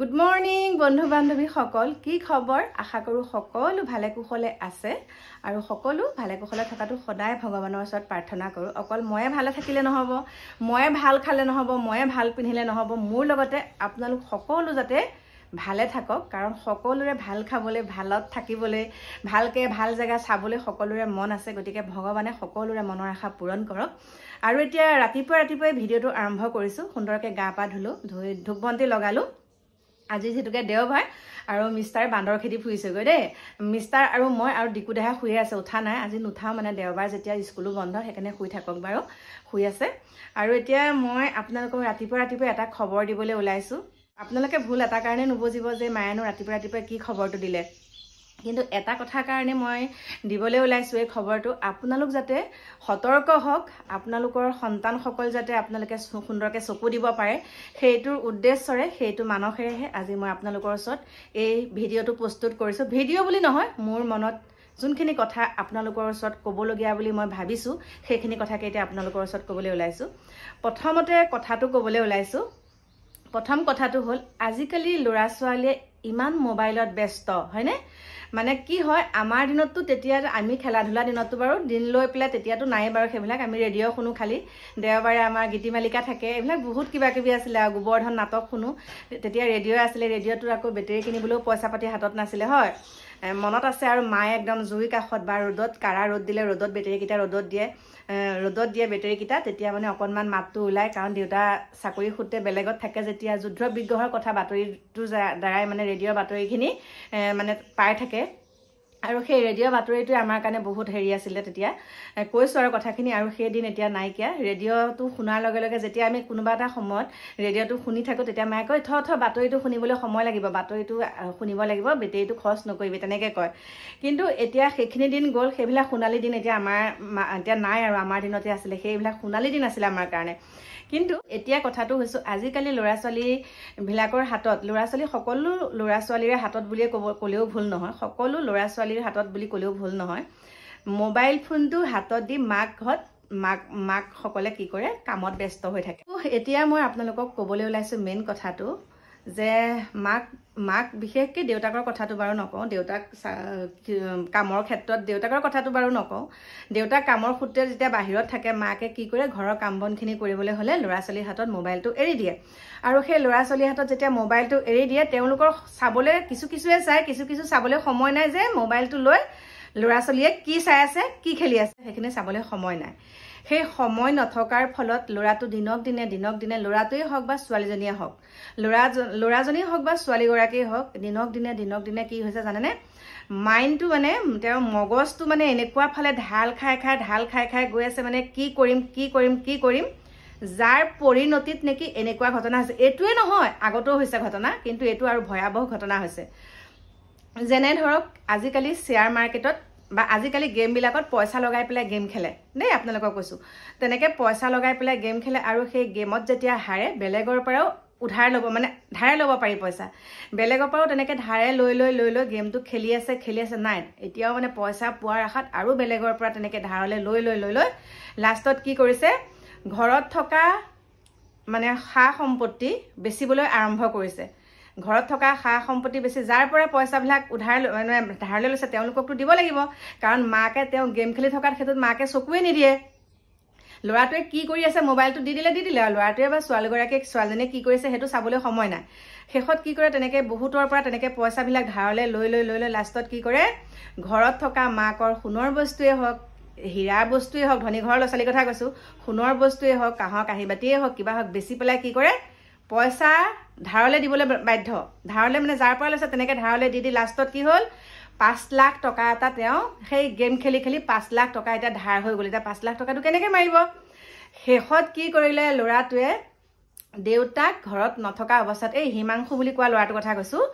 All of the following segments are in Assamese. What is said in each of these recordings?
গুড মৰ্ণিং বন্ধু বান্ধৱীসকল কি খবৰ আশা কৰোঁ সকলো ভালে কুশলে আছে আৰু সকলো ভালে কুশলে থকাটো সদায় ভগৱানৰ ওচৰত প্ৰাৰ্থনা কৰোঁ অকল ময়ে ভালে থাকিলে নহ'ব ময়ে ভাল খালে নহ'ব ময়ে ভাল পিন্ধিলে নহ'ব মোৰ লগতে আপোনালোক সকলো যাতে ভালে থাকক কাৰণ সকলোৰে ভাল খাবলৈ ভালত থাকিবলৈ ভালকৈ ভাল জেগা চাবলৈ সকলোৰে মন আছে গতিকে ভগৱানে সকলোৰে মনৰ আশা পূৰণ কৰক আৰু এতিয়া ৰাতিপুৱা ৰাতিপুৱাই ভিডিঅ'টো আৰম্ভ কৰিছোঁ সুন্দৰকৈ গা পা ধুলোঁ ধুই ধূপ বন্তি লগালোঁ আজি যিহেতুকে দেওবাৰ আৰু মিষ্টাৰ বান্দৰ খেতি ফুৰিছেগৈ দেই মিষ্টাৰ আৰু মই আৰু ডিকুদাহে শুই আছে উঠা নাই আজি নুঠাওঁ মানে দেওবাৰ যেতিয়া স্কুলো বন্ধ সেইকাৰণে শুই থাকক বাৰু শুই আছে আৰু এতিয়া মই আপোনালোকক ৰাতিপুৱা ৰাতিপুৱা এটা খবৰ দিবলৈ ওলাইছোঁ আপোনালোকে ভুল এটা কাৰণে নুবুজিব যে মায়েনো ৰাতিপুৱা ৰাতিপুৱাই কি খবৰটো দিলে কিন্তু এটা কথাৰ কাৰণে মই দিবলৈ ওলাইছোঁ এই খবৰটো আপোনালোক যাতে সতৰ্ক হওক আপোনালোকৰ সন্তানসকল যাতে আপোনালোকে সুন্দৰকৈ চকু দিব পাৰে সেইটোৰ উদ্দেশ্যৰে সেইটো মানসেৰেহে আজি মই আপোনালোকৰ ওচৰত এই ভিডিঅ'টো প্ৰস্তুত কৰিছোঁ ভিডিঅ' বুলি নহয় মোৰ মনত যোনখিনি কথা আপোনালোকৰ ওচৰত ক'বলগীয়া বুলি মই ভাবিছোঁ সেইখিনি কথাকে এতিয়া আপোনালোকৰ ওচৰত ক'বলৈ ওলাইছোঁ প্ৰথমতে কথাটো ক'বলৈ ওলাইছোঁ প্ৰথম কথাটো হ'ল আজিকালি ল'ৰা ছোৱালীয়ে ইমান মোবাইলত ব্যস্ত হয়নে মানে কি হয় আমাৰ দিনততো তেতিয়া আমি খেলা ধূলা দিনততো বাৰু দিন লৈ পেলাই তেতিয়াতো নাই বাৰু সেইবিলাক আমি ৰেডিঅ' শুনো খালী দেওবাৰে আমাৰ গীতিমালিকা থাকে এইবিলাক বহুত কিবা কিবি আছিলে আৰু গোবৰ্ধন নাটক শুনো তেতিয়া ৰেডিঅ' আছিলে ৰেডিঅ'টোত আকৌ বেটেৰী কিনিবলৈও পইচা পাতি হাতত নাছিলে হয় মনত আছে আৰু মায়ে একদম জুই কাষত বা ৰ'দত কাৰা ৰ'দ দিলে ৰ'দত বেটেৰীকেইটা ৰ'দত দিয়ে ৰ'দত দিয়ে বেটেৰীকেইটা তেতিয়া মানে অকণমান মাতটো ওলায় কাৰণ দেউতা চাকৰি সূত্ৰে বেলেগত থাকে যেতিয়া যুদ্ধ বিগ্ৰহৰ কথা বাতৰিটোৰ দ্বাৰাই মানে ৰেডিঅ'ৰ বাতৰিখিনি মানে পাই থাকে আৰু সেই ৰেডিঅ' বাতৰিটোৱে আমাৰ কাৰণে বহুত হেৰি আছিলে তেতিয়া কৈছোঁ আৰু কথাখিনি আৰু সেইদিন এতিয়া নাইকিয়া ৰেডিঅ'টো শুনাৰ লগে লগে যেতিয়া আমি কোনোবা এটা সময়ত ৰেডিঅ'টো শুনি থাকোঁ তেতিয়া মায়ে কয় থ থ বাতৰিটো শুনিবলৈ সময় লাগিব বাতৰিটো শুনিব লাগিব বেটেৰীটো খৰচ নকৰিবি তেনেকৈ কয় কিন্তু এতিয়া সেইখিনি দিন গ'ল সেইবিলাক সোণালী দিন এতিয়া আমাৰ এতিয়া নাই আৰু আমাৰ দিনতে আছিলে সেইবিলাক সোণালী দিন আছিলে আমাৰ কাৰণে কিন্তু এতিয়া কথাটো হৈছোঁ আজিকালি ল'ৰা ছোৱালীবিলাকৰ হাতত ল'ৰা ছোৱালী সকলো ল'ৰা ছোৱালীৰে হাতত বুলিয়ে ক'ব ক'লেও ভুল নহয় সকলো ল'ৰা ছোৱালী ছোৱালীৰ হাতত বুলি ক'লেও ভুল নহয় মোবাইল ফোনটো হাতত দি মাক ঘৰত মাক মাকসকলে কি কৰে কামত ব্যস্ত হৈ থাকে এতিয়া মই আপোনালোকক ক'বলৈ ওলাইছোঁ মেইন কথাটো যে মাক মাক বিশেষকৈ দেউতাকৰ কথাটো বাৰু নকওঁ দেউতাক কামৰ ক্ষেত্ৰত দেউতাকৰ কথাটো বাৰু নকওঁ দেউতাক কামৰ সূত্ৰে যেতিয়া বাহিৰত থাকে মাকে কি কৰে ঘৰৰ কাম বনখিনি কৰিবলৈ হ'লে ল'ৰা ছোৱালীৰ হাতত মোবাইলটো এৰি দিয়ে আৰু সেই ল'ৰা ছোৱালীৰ হাতত যেতিয়া মোবাইলটো এৰি দিয়ে তেওঁলোকৰ চাবলৈ কিছু কিছুৱে চাই কিছু কিছু চাবলৈ সময় নাই যে মোবাইলটো লৈ ল'ৰা ছোৱালীয়ে কি চাই আছে কি খেলি আছে সেইখিনি চাবলৈ সময় নাই সেই সময় নথকাৰ ফলত ল'ৰাটো দিনক দিনে দিনক দিনে ল'ৰাটোৱেই হওক বা ছোৱালীজনীয়ে হওক ল'ৰা ল'ৰাজনীয়ে হওক বা ছোৱালীগৰাকীয়ে হওক দিনক দিনে দিনক দিনে কি হৈছে জানেনে মাইণ্ডটো মানে তেওঁৰ মগজটো মানে এনেকুৱা ফালে ঢাল খাই খাই ঢাল খাই খাই গৈ আছে মানে কি কৰিম কি কৰিম কি কৰিম যাৰ পৰিণতিত নেকি এনেকুৱা ঘটনা হৈছে এইটোৱেই নহয় আগতেও হৈছে ঘটনা কিন্তু এইটো আৰু ভয়াৱহ ঘটনা হৈছে যেনে ধৰক আজিকালি শ্বেয়াৰ মাৰ্কেটত বা আজিকালি গেমবিলাকত পইচা লগাই পেলাই গেম খেলে দেই আপোনালোকক কৈছোঁ তেনেকৈ পইচা লগাই পেলাই গেম খেলে আৰু সেই গেমত যেতিয়া হাৰে বেলেগৰ পৰাও উধাৰ ল'ব মানে ধাৰে ল'ব পাৰি পইচা বেলেগৰ পৰাও তেনেকৈ ধাৰে লৈ লৈ লৈ লৈ গেমটো খেলি আছে খেলি আছে নাই এতিয়াও মানে পইচা পোৱাৰ আশাত আৰু বেলেগৰ পৰা তেনেকৈ ধাৰলৈ লৈ লৈ লৈ লৈ লাষ্টত কি কৰিছে ঘৰত থকা মানে সা সম্পত্তি বেচিবলৈ আৰম্ভ কৰিছে ঘৰত থকা সা সম্পত্তি বেছি যাৰ পৰা পইচাবিলাক উধাৰ মানে ধাৰ লৈ লৈছে তেওঁলোককতো দিব লাগিব কাৰণ মাকে তেওঁ গেম খেলি থকাৰ ক্ষেত্ৰত মাকে চকুৱে নিদিয়ে ল'ৰাটোৱে কি কৰি আছে মোবাইলটো দি দিলে দি দিলে আৰু ল'ৰাটোৱে বা ছোৱালীগৰাকীয়ে ছোৱালীজনীয়ে কি কৰিছে সেইটো চাবলৈ সময় নাই শেষত কি কৰে তেনেকৈ বহুতৰ পৰা তেনেকৈ পইচাবিলাক ধাৰলৈ লৈ লৈ লৈ লৈ লাষ্টত কি কৰে ঘৰত থকা মাকৰ সোণৰ বস্তুৱেই হওক হীৰা বস্তুৱেই হওক ধনী ঘৰৰ ল'ৰা ছোৱালীৰ কথা কৈছোঁ সোণৰ বস্তুৱেই হওক কাঁহৰ কাঁহী বাতিয়েই হওক কিবা হওক বেছি পেলাই কি কৰে পইচা ধাৰলৈ দিবলৈ বাধ্য ধাৰলৈ মানে যাৰ পৰা লৈছে তেনেকৈ ধাৰলৈ দি দি লাষ্টত কি হ'ল পাঁচ লাখ টকা এটা তেওঁ সেই গেম খেলি খেলি পাঁচ লাখ টকা এতিয়া ধাৰ হৈ গ'ল এতিয়া পাঁচ লাখ টকাটো কেনেকৈ মাৰিব শেষত কি কৰিলে ল'ৰাটোৱে দেউতাক ঘৰত নথকা অৱস্থাত এই হিমাংশু বুলি কোৱা ল'ৰাটোৰ কথা কৈছোঁ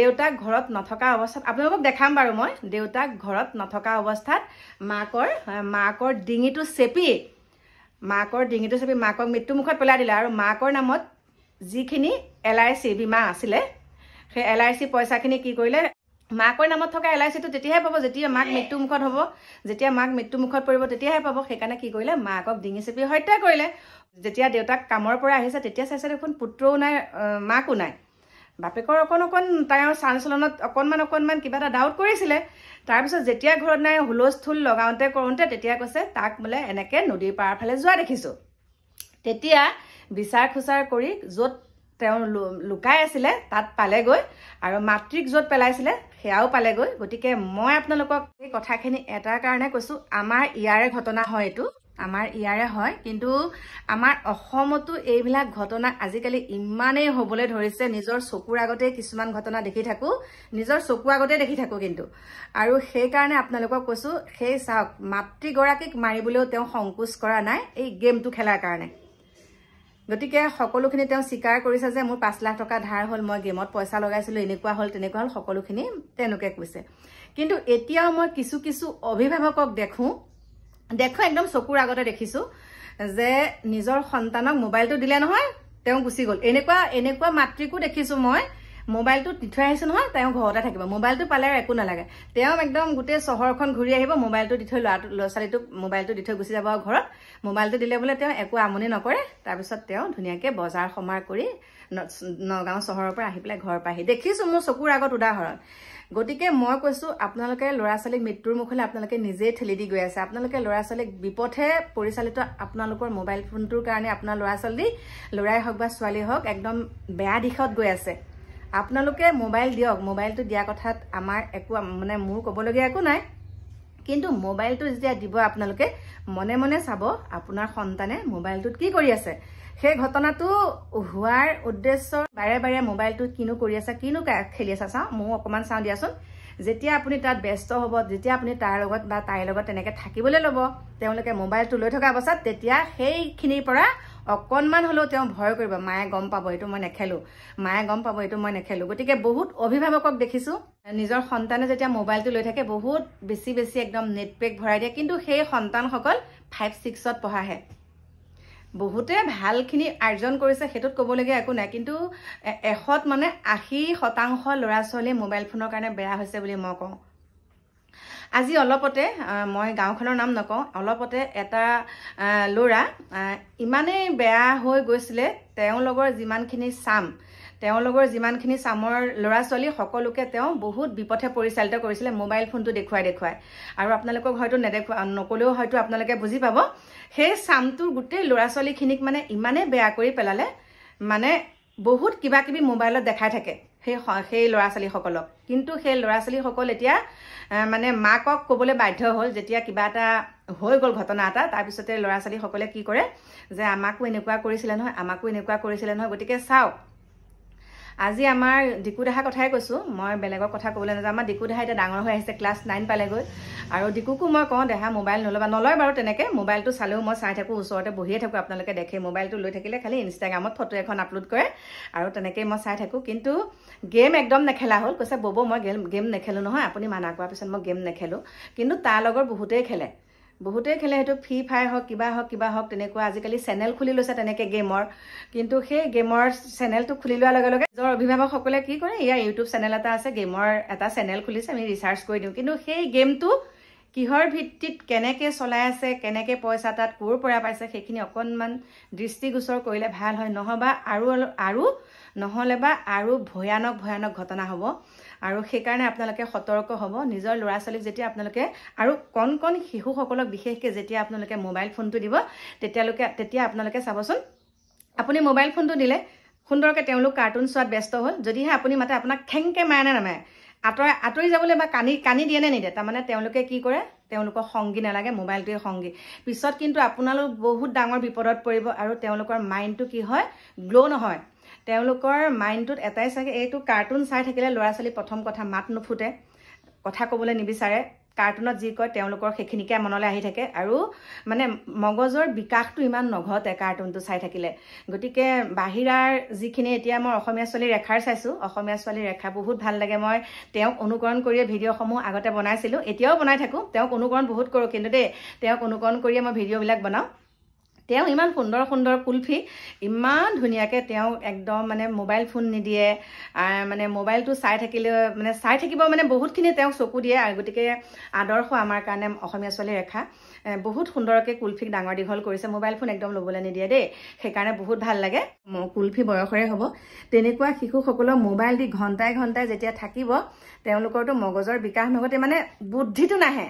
দেউতাক ঘৰত নথকা অৱস্থাত আপোনালোকক দেখাম বাৰু মই দেউতাক ঘৰত নথকা অৱস্থাত মাকৰ মাকৰ ডিঙিটো চেপি মাকৰ ডিঙিটো চেপি মাকক মৃত্যুমুখত পেলাই দিলে আৰু মাকৰ নামত যিখিনি এল আই চি বীমা আছিলে সেই এল আই চি পইচাখিনি কি কৰিলে মাকৰ নামত থকা এল আই চিটো তেতিয়াহে পাব যেতিয়া মাক মৃত্যুমুখত হ'ব যেতিয়া মাক মৃত্যুমুখত পৰিব তেতিয়াহে পাব সেইকাৰণে কি কৰিলে মাকক ডিঙি চেপি হত্যা কৰিলে যেতিয়া দেউতাক কামৰ পৰা আহিছে তেতিয়া চাইছে দেখোন পুত্ৰও নাই মাকো নাই বাপেকৰ অকণ অকণ তাইৰ চাঞ্চলনত অকণমান অকণমান কিবা এটা ডাউট কৰিছিলে তাৰপিছত যেতিয়া ঘৰত নাই হুলস্থুল লগাওঁতে কৰোঁতে তেতিয়া কৈছে তাক বোলে এনেকৈ নদীৰ পাৰফালে যোৱা দেখিছোঁ তেতিয়া বিচাৰ খোচাৰ কৰি য'ত তেওঁ লুকাই আছিলে তাত পালেগৈ আৰু মাতৃক য'ত পেলাইছিলে সেয়াও পালেগৈ গতিকে মই আপোনালোকক এই কথাখিনি এটাৰ কাৰণে কৈছোঁ আমাৰ ইয়াৰে ঘটনা হয় এইটো আমাৰ ইয়াৰে হয় কিন্তু আমাৰ অসমতো এইবিলাক ঘটনা আজিকালি ইমানেই হ'বলৈ ধৰিছে নিজৰ চকুৰ আগতেই কিছুমান ঘটনা দেখি থাকোঁ নিজৰ চকুৰ আগতে দেখি থাকোঁ কিন্তু আৰু সেইকাৰণে আপোনালোকক কৈছোঁ সেই চাওক মাতৃগৰাকীক মাৰিবলৈও তেওঁ সংকোচ কৰা নাই এই গেমটো খেলাৰ কাৰণে গতিকে সকলোখিনি তেওঁ স্বীকাৰ কৰিছে যে মোৰ পাঁচ লাখ টকা ধাৰ হ'ল মই গেমত পইচা লগাইছিলোঁ এনেকুৱা হ'ল তেনেকুৱা হ'ল সকলোখিনি তেওঁলোকে কৈছে কিন্তু এতিয়াও মই কিছু কিছু অভিভাৱকক দেখোঁ দেখোঁ একদম চকুৰ আগতে দেখিছোঁ যে নিজৰ সন্তানক মোবাইলটো দিলে নহয় তেওঁ গুচি গ'ল এনেকুৱা এনেকুৱা মাতৃকো দেখিছোঁ মই মোবাইলটো দি থৈ আহিছোঁ নহয় তেওঁ ঘৰতে থাকিব মোবাইলটো পালে আৰু একো নালাগে তেওঁ একদম গোটেই চহৰখন ঘূৰি আহিব মোবাইলটো দি থৈ ল'ৰাটো ল'ৰা ছোৱালীটোক মোবাইলটো দি থৈ গুচি যাব আৰু ঘৰত মোবাইলটো দিলে বোলে তেওঁ একো আমনি নকৰে তাৰপিছত তেওঁ ধুনীয়াকৈ বজাৰ সমাৰ কৰি নগাঁও চহৰৰ পৰা আহি পেলাই ঘৰ পাহি দেখিছোঁ মোৰ চকুৰ আগত উদাহৰণ গতিকে মই কৈছোঁ আপোনালোকে ল'ৰা ছোৱালীক মৃত্যুৰ মুখলৈ আপোনালোকে নিজেই ঠেলি দি গৈ আছে আপোনালোকে ল'ৰা ছোৱালীক বিপথে পৰিচালিত আপোনালোকৰ মোবাইল ফোনটোৰ কাৰণে আপোনাৰ ল'ৰা ছোৱালী ল'ৰাই হওক বা ছোৱালীয়ে হওক একদম বেয়া দিশত গৈ আছে আপোনালোকে মোবাইল দিয়ক মোবাইলটো দিয়া কথাত আমাৰ একো মানে মোৰ ক'বলগীয়া একো নাই কিন্তু মোবাইলটো যেতিয়া দিব আপোনালোকে মনে মনে চাব আপোনাৰ সন্তানে মোবাইলটোত কি কৰি আছে সেই ঘটনাটো হোৱাৰ উদ্দেশ্য বাৰে বাৰে মোবাইলটো কিনো কৰি আছে কিনো খেলি আছা চাওঁ ময়ো অকণমান চাওঁ দিয়াচোন যেতিয়া আপুনি তাত ব্যস্ত হ'ব যেতিয়া আপুনি তাৰ লগত বা তাইৰ লগত তেনেকৈ থাকিবলৈ ল'ব তেওঁলোকে মোবাইলটো লৈ থকা অৱস্থাত তেতিয়া সেইখিনিৰ পৰা অকণমান হ'লেও তেওঁ ভয় কৰিব মায়ে গম পাব এইটো মই নেখেলোঁ মায়ে গম পাব এইটো মই নেখেলোঁ গতিকে বহুত অভিভাৱকক দেখিছোঁ নিজৰ সন্তানে যেতিয়া মোবাইলটো লৈ থাকে বহুত বেছি বেছি একদম নেট পেক ভৰাই দিয়ে কিন্তু সেই সন্তানসকল ফাইভ ছিক্সত পঢ়াহে বহুতে ভালখিনি আৰ্জন কৰিছে সেইটোত ক'বলগীয়া একো নাই কিন্তু এশত মানে আশী শতাংশ ল'ৰা ছোৱালীয়ে মোবাইল ফোনৰ কাৰণে বেয়া হৈছে বুলি মই কওঁ আজি অলপতে মই গাঁওখনৰ নাম নকওঁ অলপতে এটা ল'ৰা ইমানেই বেয়া হৈ গৈছিলে তেওঁৰ লগৰ যিমানখিনি চাম তেওঁৰ লগৰ যিমানখিনি চামৰ ল'ৰা ছোৱালী সকলোকে তেওঁ বহুত বিপথে পৰিচালিত কৰিছিলে মোবাইল ফোনটো দেখুৱাই দেখুৱাই আৰু আপোনালোকক হয়তো নেদেখুৱা নক'লেও হয়তো আপোনালোকে বুজি পাব সেই চামটো গোটেই ল'ৰা ছোৱালীখিনিক মানে ইমানেই বেয়া কৰি পেলালে মানে বহুত কিবা কিবি মোবাইলত দেখাই থাকে সেই সেই ল'ৰা ছোৱালীসকলক কিন্তু সেই ল'ৰা ছোৱালীসকল এতিয়া মানে মাকক ক'বলৈ বাধ্য হ'ল যেতিয়া কিবা এটা হৈ গ'ল ঘটনা এটা তাৰপিছতে ল'ৰা ছোৱালীসকলে কি কৰে যে আমাকো এনেকুৱা কৰিছিলে নহয় আমাকো এনেকুৱা কৰিছিলে নহয় গতিকে চাওক আজি আমাৰ দিকু ডিকুদাহাৰ কথাই কৈছোঁ মই বেলেগৰ কথা ক'বলৈ নাযাওঁ আমাৰ দিকু দাহা এতিয়া ডাঙৰ হৈ আহিছে ক্লাছ নাইন পালেগৈ আৰু দিকুকো মই কওঁ দেহা মোবাইল নল'বা নলয় বাৰু তেনেকৈ মোবাইলটো চালেও মই চাই থাকোঁ ওচৰতে বহিয়ে থাকোঁ আপোনালোকে দেখে মোবাইলটো লৈ থাকিলে খালি ইনষ্টাগ্ৰামত ফটো এখন আপলোড কৰে আৰু তেনেকৈয়ে মই চাই থাকোঁ কিন্তু গেম একদম নেখেলা হ'ল কৈছে বব মই গেম গেম নেখেলোঁ নহয় আপুনি মানা কৰাৰ পিছত মই গেম নেখেলোঁ কিন্তু তাৰ লগৰ বহুতেই খেলে বহুতেই খেলে সেইটো ফ্ৰী ফায়াৰ হওক কিবা হওক কিবা হওক তেনেকুৱা আজিকালি চেনেল খুলি লৈছে তেনেকৈ গেমৰ কিন্তু সেই গেমৰ চেনেলটো খুলি লোৱাৰ লগে লগে নিজৰ অভিভাৱকসকলে কি কৰে ইয়াৰ ইউটিউব চেনেল এটা আছে গেমৰ এটা চেনেল খুলিছে আমি ৰিচাৰ্চ কৰি দিওঁ কিন্তু সেই গেমটো কিহৰ ভিত্তিত কেনেকৈ চলাই আছে কেনেকৈ পইচা তাত ক'ৰ পৰা পাইছে সেইখিনি অকণমান দৃষ্টিগোচৰ কৰিলে ভাল হয় নহ'বা আৰু আৰু নহ'লে বা আৰু ভয়ানক ভয়ানক ঘটনা হ'ব আৰু সেইকাৰণে আপোনালোকে সতৰ্ক হ'ব নিজৰ ল'ৰা ছোৱালীক যেতিয়া আপোনালোকে আৰু কণ কণ শিশুসকলক বিশেষকৈ যেতিয়া আপোনালোকে মোবাইল ফোনটো দিব তেতিয়ালৈকে তেতিয়া আপোনালোকে চাবচোন আপুনি মোবাইল ফোনটো দিলে সুন্দৰকৈ তেওঁলোক কাৰ্টুন চোৱাত ব্যস্ত হ'ল যদিহে আপুনি মাতে আপোনাক খেংকৈ মাৰে নে নামাৰে আঁতৰাই আঁতৰি যাবলৈ বা কানি কানি দিয়ে নে নিদিয়ে তাৰমানে তেওঁলোকে কি কৰে তেওঁলোকৰ সংগী নালাগে মোবাইলটোৱে সংগী পিছত কিন্তু আপোনালোক বহুত ডাঙৰ বিপদত পৰিব আৰু তেওঁলোকৰ মাইণ্ডটো কি হয় গ্ল' নহয় তেওঁলোকৰ মাইণ্ডটোত এটাই চাগে এইটো কাৰ্টুন চাই থাকিলে ল'ৰা ছোৱালী প্ৰথম কথা মাত নুফুটে কথা ক'বলৈ নিবিচাৰে কাৰ্টুনত যি কয় তেওঁলোকৰ সেইখিনিকে মনলৈ আহি থাকে আৰু মানে মগজৰ বিকাশটো ইমান নঘটে কাৰ্টুনটো চাই থাকিলে গতিকে বাহিৰাৰ যিখিনি এতিয়া মই অসমীয়া ছোৱালীৰ ৰেখাৰ চাইছোঁ অসমীয়া ছোৱালীৰ ৰেখা বহুত ভাল লাগে মই তেওঁক অনুকৰণ কৰিয়ে ভিডিঅ'সমূহ আগতে বনাইছিলোঁ এতিয়াও বনাই থাকোঁ তেওঁক অনুকৰণ বহুত কৰোঁ কিন্তু দেই তেওঁক অনুকৰণ কৰিয়ে মই ভিডিঅ'বিলাক বনাওঁ তেওঁ ইমান সুন্দৰ সুন্দৰ কুলফি ইমান ধুনীয়াকৈ তেওঁক একদম মানে মোবাইল ফোন নিদিয়ে মানে মোবাইলটো চাই থাকিলে মানে চাই থাকিব মানে বহুতখিনি তেওঁক চকু দিয়ে আৰু গতিকে আদৰ্শ আমাৰ কাৰণে অসমীয়া ছোৱালী ৰেখা বহুত সুন্দৰকৈ কুলফিক ডাঙৰ দীঘল কৰিছে মোবাইল ফোন একদম ল'বলৈ নিদিয়ে দেই সেইকাৰণে বহুত ভাল লাগে কুলফি বয়সৰে হ'ব তেনেকুৱা শিশুসকলক মোবাইল দি ঘণ্টাই ঘণ্টাই যেতিয়া থাকিব তেওঁলোকৰতো মগজৰ বিকাশ নগতে মানে বুদ্ধিটো নাহে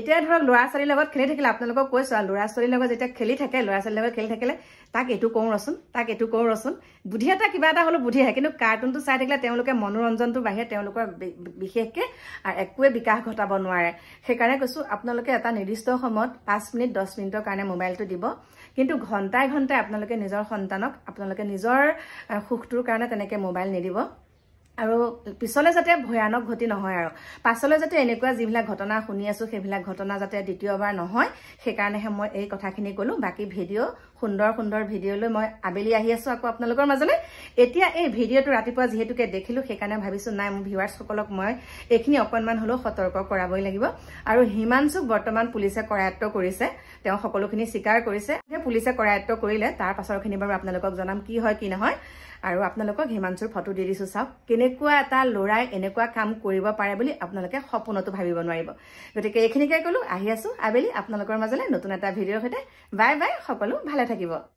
এতিয়া ধৰক ল'ৰা ছোৱালীৰ লগত খেলি থাকিলে আপোনালোকক কৈছোঁ আৰু ল'ৰা ছোৱালীৰ লগত যেতিয়া খেলি থাকে ল'ৰা ছোৱালীৰ লগত খেলি থাকিলে তাক এইটো কওঁ ৰচোন তাক এইটো কওঁ ৰচোন বুদ্ধি এটা কিবা এটা হ'লেও বুদ্ধি আহে কিন্তু কাৰ্টুনটো চাই থাকিলে তেওঁলোকে মনোৰঞ্জনটো বাহিৰে তেওঁলোকৰ বিশেষকৈ একোৱে বিকাশ ঘটাব নোৱাৰে সেইকাৰণে কৈছোঁ আপোনালোকে এটা নিৰ্দিষ্ট সময়ত পাঁচ মিনিট দহ মিনিটৰ কাৰণে মোবাইলটো দিব কিন্তু ঘণ্টাই ঘণ্টাই আপোনালোকে নিজৰ সন্তানক আপোনালোকে নিজৰ সুখটোৰ কাৰণে তেনেকৈ মোবাইল নিদিব আৰু পিছলৈ যাতে ভয়ানক ঘটি নহয় আৰু পাছলৈ যাতে এনেকুৱা যিবিলাক ঘটনা শুনি আছো সেইবিলাক ঘটনা যাতে দ্বিতীয়বাৰ নহয় সেইকাৰণেহে মই এই কথাখিনি কলো বাকী ভিডিঅ' সুন্দৰ সুন্দৰ ভিডিঅ' লৈ মই আবেলি আহি আছো আকৌ আপোনালোকৰ মাজলৈ এতিয়া এই ভিডিঅ'টো ৰাতিপুৱা যিহেতুকে দেখিলোঁ সেইকাৰণে ভাবিছোঁ নাই মোৰ ভিৱাৰ্ছসকলক মই এইখিনি অকণমান হ'লেও সতৰ্ক কৰাবই লাগিব আৰু হিমাংশুক বৰ্তমান পুলিচে কৰায়ত্ব কৰিছে তেওঁ সকলোখিনি স্বীকাৰ কৰিছে পুলিচে কৰায়ত্ব কৰিলে তাৰ পাছৰখিনি বাৰু আপোনালোকক জনাম কি হয় কি নহয় আৰু আপোনালোকক হিমাংশুৰ ফটো দি দিছোঁ চাওক কেনেকুৱা এটা ল'ৰাই এনেকুৱা কাম কৰিব পাৰে বুলি আপোনালোকে সপোনতো ভাবিব নোৱাৰিব গতিকে এইখিনিকে ক'লোঁ আহি আছোঁ আবেলি আপোনালোকৰ মাজলৈ নতুন এটা ভিডিঅ'ৰ সৈতে বাই বাই সকলো ভালে থাকে থাকিব